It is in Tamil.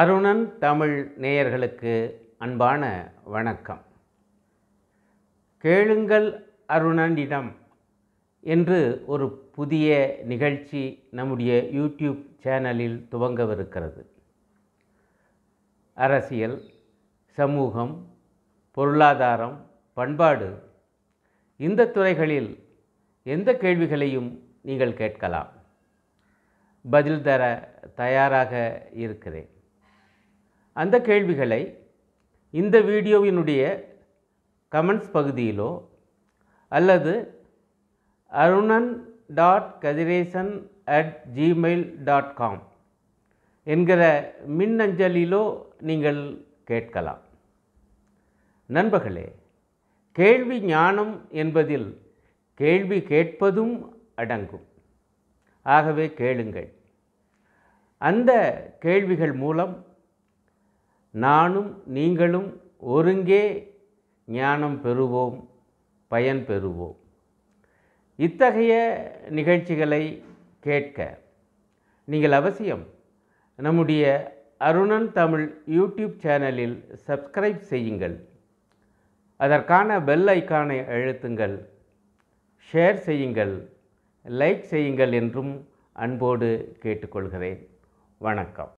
அருணன் தமிழ் நேயர்களுக்கு அன்பான வணக்கம் கேளுங்கள் அருணனிடம் என்று ஒரு புதிய நிகழ்ச்சி நம்முடைய யூடியூப் சேனலில் துவங்கவிருக்கிறது அரசியல் சமூகம் பொருளாதாரம் பண்பாடு இந்த துறைகளில் எந்த கேள்விகளையும் நீங்கள் கேட்கலாம் பதில் தர தயாராக இருக்கிறேன் அந்த கேள்விகளை இந்த வீடியோவினுடைய கமெண்ட்ஸ் பகுதியிலோ அல்லது Arunan dot Kathiresan at Gmail dot com என்கிற மின்னஞ்சலிலோ நீங்கள் கேட்கலாம் நண்பர்களே கேள்வி ஞானம் என்பதில் கேள்வி கேட்பதும் அடங்கும் ஆகவே கேளுங்கள் அந்த கேள்விகள் மூலம் நானும் நீங்களும் ஒருங்கே ஞானம் பெறுவோம் பயன் பெறுவோம் இத்தகைய நிகழ்ச்சிகளை கேட்க நீங்கள் அவசியம் நம்முடைய அருணன் தமிழ் யூடியூப் சேனலில் சப்ஸ்கிரைப் செய்யுங்கள் அதற்கான பெல் ஐக்கானை அழுத்துங்கள் ஷேர் செய்யுங்கள் லைக் செய்யுங்கள் என்றும் அன்போடு கேட்டுக்கொள்கிறேன் வணக்கம்